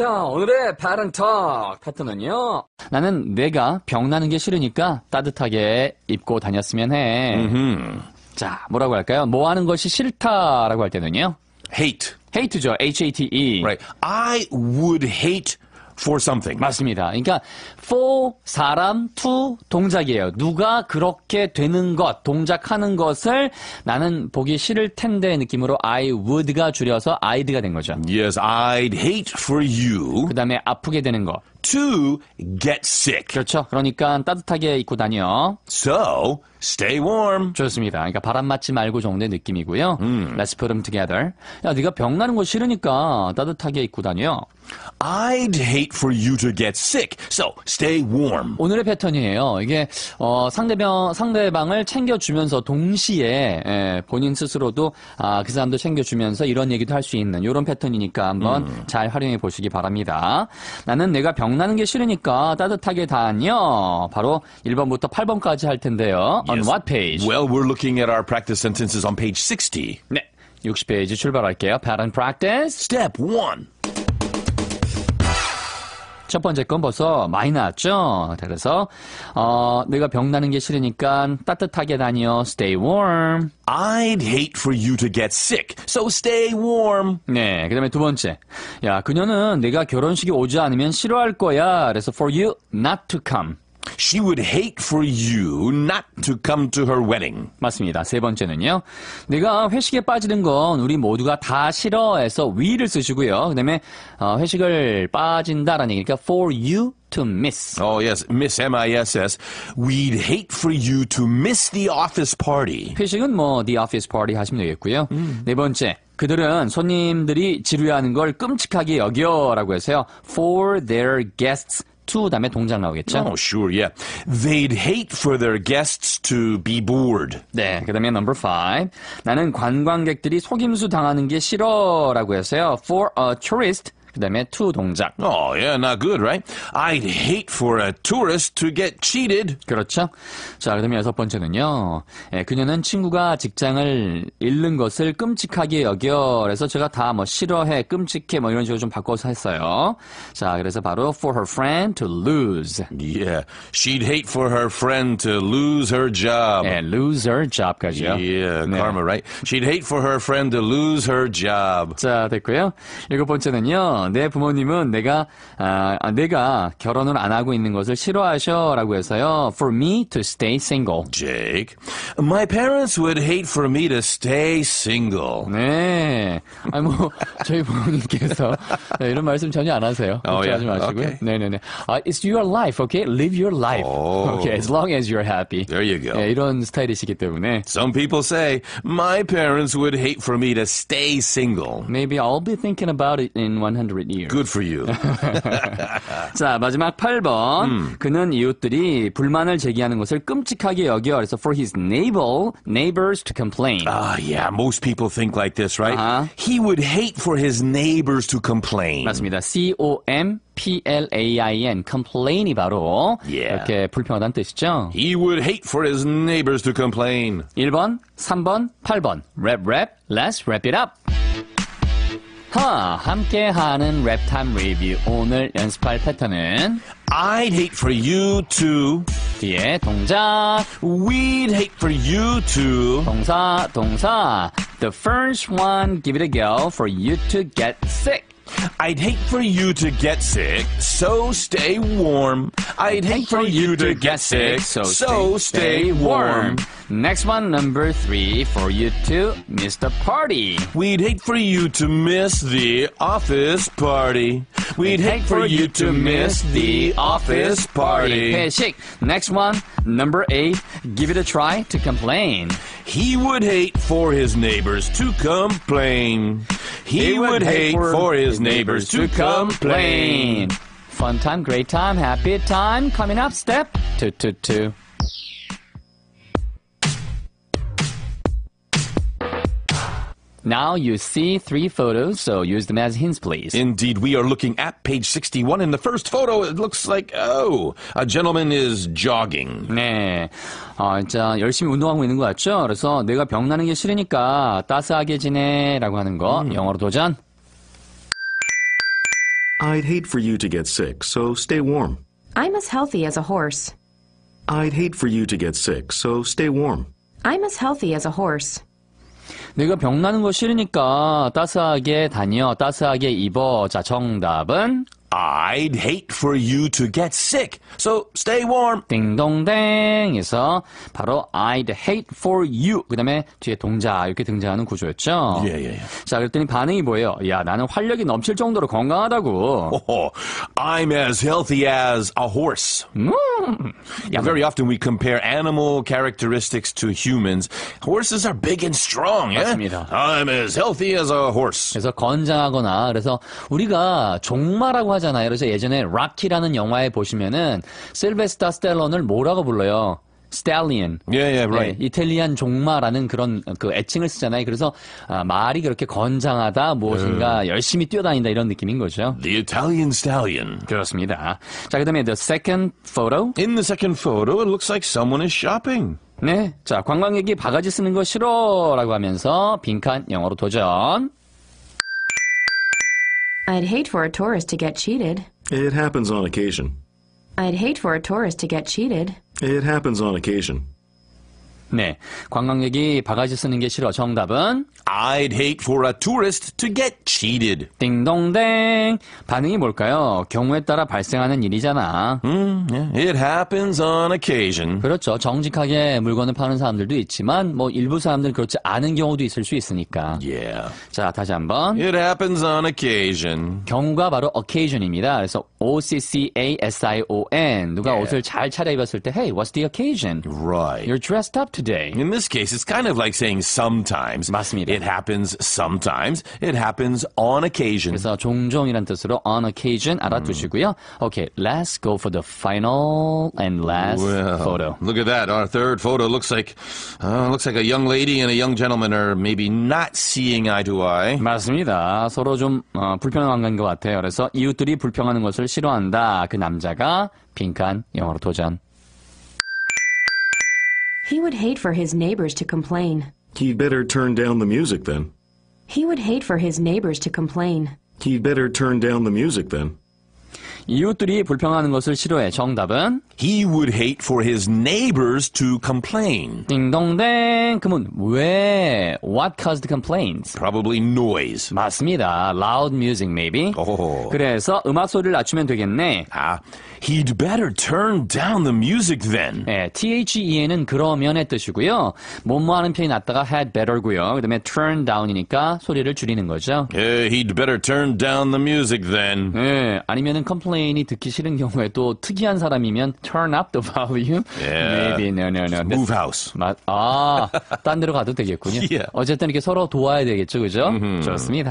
자, 오늘의 바른 턱 파트는요. 나는 내가 병나는 게 싫으니까 따뜻하게 입고 다녔으면 해. 음흠. 자, 뭐라고 할까요? 뭐 하는 것이 싫다라고 할 때는요. Hate. hate죠. H A T E. Right. I would hate for something. 맞습니다. 그러니까 for 사람 to 동작이에요. 누가 그렇게 되는 것, 동작하는 것을 나는 보기 싫을 텐데 느낌으로 I would가 줄여서 I'd가 된 거죠. Yes, I'd hate for you. 그다음에 아프게 되는 거. to get sick. 그렇죠. 그러니까 따뜻하게 입고 다녀. So stay warm. 좋습니다. 그러니까 바람 맞지 말고 정도의 느낌이고요. 음. Let's put them together. 야, 네가 병 나는 거 싫으니까 따뜻하게 입고 다녀. I'd hate for you to get sick, so stay warm. 오늘의 패턴이에요. 이게 어, 상대방 상대방을 챙겨주면서 동시에 예, 본인 스스로도 아, 그 사람도 챙겨주면서 이런 얘기도 할 수 있는 이런 패턴이니까 한번 음. 잘 활용해 보시기 바랍니다. 나는 내가 병나는 게 싫으니까 따뜻하게 다녀. 바로 1번부터 8번까지 할 텐데요. Yes. On what page? Well, we're looking at our practice sentences on page 60. 네, 60페이지 출발할게요. Pattern practice. Step 1. 첫 번째 건 벌써 많이 나왔죠? 그래서 어, 내가 병 나는 게 싫으니까 따뜻하게 다녀. Stay warm. I'd hate for you to get sick, so stay warm. 네, 그 다음에 두 번째. 야, 그녀는 내가 결혼식에 오지 않으면 싫어할 거야. 그래서 for you not to come. She would hate for you not to come to her wedding. 맞습니다. 세 번째는요. 내가 회식에 빠지는 건 우리 모두가 다 싫어해서 we를 쓰시고요. 그다음에 어, 회식을 빠진다라는 얘기니까 for you to miss. Oh yes, miss M I S S. We'd hate for you to miss the office party. 회식은 뭐 the office party 하시면 되겠고요. 음. 네 번째. 그들은 손님들이 지루해하는 걸 끔찍하게 여겨라고 해서요. For their guests 투 다음에 동작 나오겠죠? Oh, sure, yeah. They'd hate for their guests to be bored. 네, 그 다음에 number five. 나는 관광객들이 속임수 당하는 게 싫어라고 했어요. For a tourist, 그다음에 to 동작. Oh, yeah, not good, right? I'd hate for a tourist to get cheated. 그렇죠? 자, 그다음에 여섯 번째는요. 예, 그녀는 친구가 직장을 잃는 것을 끔찍하게 여겨. 그래서 제가 다 뭐 싫어해, 끔찍해 뭐 이런 식으로 좀 바꿔서 했어요. 자, 그래서 바로 for her friend to lose. Yeah. She'd hate for her friend to lose her job. 예, lose her job까지요. Yeah, 네. karma, right? She'd hate for her friend to lose her job. 자, 됐고요. 일곱 번째는요. 하면 내 부모님은 내가 아, 내가 결혼을 안 하고 있는 것을 싫어하셔라고 해서요. For me to stay single. Jake, my parents would hate for me to stay single. 네, 아니 뭐 저희 부모님께서 네, 이런 말씀 전혀 안 하세요. 걱정하지 oh, yeah. 마시고요. Okay. 네네네. Uh, it's your life, okay? Live your life. Oh. Okay, as long as you're happy. There you go. 네, 이런 스타일이시기 때문에. Some people say my parents would hate for me to stay single. Maybe I'll be thinking about it in 100. 100 years. Good for you. 자, 마지막 8번. 음. 그는 이웃들이 불만을 제기하는 것을 끔찍하게 여겨. 그래서 for his neighbor, neighbors to complain. Ah, uh, yeah. Most people think like this, right? Uh-huh. He would hate for his neighbors to complain. 맞습니다. C-O-M P-L-A-I-N, complain이 바로 yeah. 이렇게 불평하다는 뜻이죠. He would hate for his neighbors to complain. 1번, 3번, 8번. Rap, rap, let's wrap it up. 하, 함께하는 랩타임 리뷰. 오늘 연습할 패턴은 I'd hate for you to 뒤에 동작 We'd hate for you to 동사 동사 The first one, give it a go for you to get sick. I'd hate for you to get sick, so stay warm. I'd hate for you to get sick, so, so stay, stay warm. Next one, number three, for you to miss the party. We'd hate for you to miss the office party. We'd hate for you to miss the office party. Shake. Next one, number eight, give it a try to complain. He would hate for his neighbors to complain. He would hate for his neighbors to complain. Fun time, great time, happy time. Coming up, step two, two, two. Now you see three photos, so use them as hints, please. Indeed, we are looking at page 61. In the first photo, it looks like, oh, a gentleman is jogging. 네, 어, 진짜 열심히 운동하고 있는 것 같죠? 그래서 내가 병나는 게 싫으니까 따스하게 지내라고 하는 거 음. 영어로 도전. I'd hate for you to get sick, so stay warm. I'm as healthy as a horse. I'd hate for you to get sick, so stay warm. I'm as healthy as a horse. 내가 병나는 거 싫으니까 따스하게 다녀, 따스하게 입어. 자, 정답은 I'd hate for you to get sick. So stay warm. 띵동댕에서 바로 I'd hate for you. 그다음에 뒤에 동자 이렇게 등장하는 구조였죠. 예, 예, 예. 자, 그랬더니 반응이 뭐예요? 야, 나는 활력이 넘칠 정도로 건강하다고. Oh, I'm as healthy as a horse. 음. Yeah, very often we compare animal characteristics to humans. Horses are big and strong. 맞습니다. Yeah? I'm as healthy as a horse. 그래서 건장하거나 그래서 우리가 종마라고 하죠. 싫어하잖아요. 그래서 예전에 락키라는 영화에 보시면은 실베스타 스텔론을 뭐라고 불러요? 스탈리언. 예, 예, 네, 이탈리안 종마라는 그런 그 애칭을 쓰잖아요. 그래서 아, 말이 그렇게 건장하다, 무엇인가 uh. 열심히 뛰어다닌다 이런 느낌인 거죠. The Italian stallion. 그렇습니다. 자, 그다음에 the second photo. In the second photo, it looks like someone is shopping. 네, 자 관광객이 바가지 쓰는 거 싫어라고 하면서 빈칸 영어로 도전. I'd hate for a tourist to get cheated. It happens on occasion. I'd hate for a tourist to get cheated. It happens on occasion. 네, 관광객이 바가지 쓰는 게 싫어. 정답은 I'd hate for a tourist to get cheated. 띵동댕. 반응이 뭘까요? 경우에 따라 발생하는 일이잖아. 음, it happens on occasion. 그렇죠. 정직하게 물건을 파는 사람들도 있지만 뭐 일부 사람들은 그렇지 않은 경우도 있을 수 있으니까. Yeah. 자, 다시 한번. It happens on occasion. 경우가 바로 occasion입니다. 그래서 O C C A S I O N. 누가 yeah. 옷을 잘 차려입었을 때 Hey, what's the occasion? Right. You're dressed up today. In this case, it's kind of like saying sometimes. 맞습니다. It happens sometimes. It happens on occasion. 그래서 종종이란 뜻으로 on occasion 알아두시고요. Okay, let's go for the final and last well, photo. Look at that. Our third photo looks like uh, looks like a young lady and a young gentleman are maybe not seeing eye to eye. 맞습니다. 서로 좀 어, 불편한 관계인 것 같아요. 그래서 이웃들이 불평하는 것을 싫어한다. 그 남자가 빈칸 영어로 도전. He would hate for his neighbors to complain. He'd better turn down the music then. He would hate for his neighbors to complain. He'd better turn down the music then. 이웃들이 불평하는 것을 싫어해. 정답은 He would hate for his neighbors to complain. 띵동댕. 그러 왜? What caused complaints? Probably noise. 맞습니다. Loud music maybe. 오. 그래서 음악 소리를 낮추면 되겠네. 아, he'd better turn down the music then. 예, THEN은 그러면의 뜻이고요. 뭐뭐 하는 편이 낫다가 had better고요. 그다음에 turn down이니까 소리를 줄이는 거죠. Yeah, he'd better turn down the music then. 예, 아니면은 컴플레인이 듣기 싫은 경우에 또 특이한 사람이면 turn up the volume? Yeah. Maybe. No, no, no. Move house. 마, 아, 딴 데로 가도 되겠군요. Yeah. 어쨌든 이렇게 서로 도와야 되겠죠, 그죠? Mm-hmm. 좋습니다.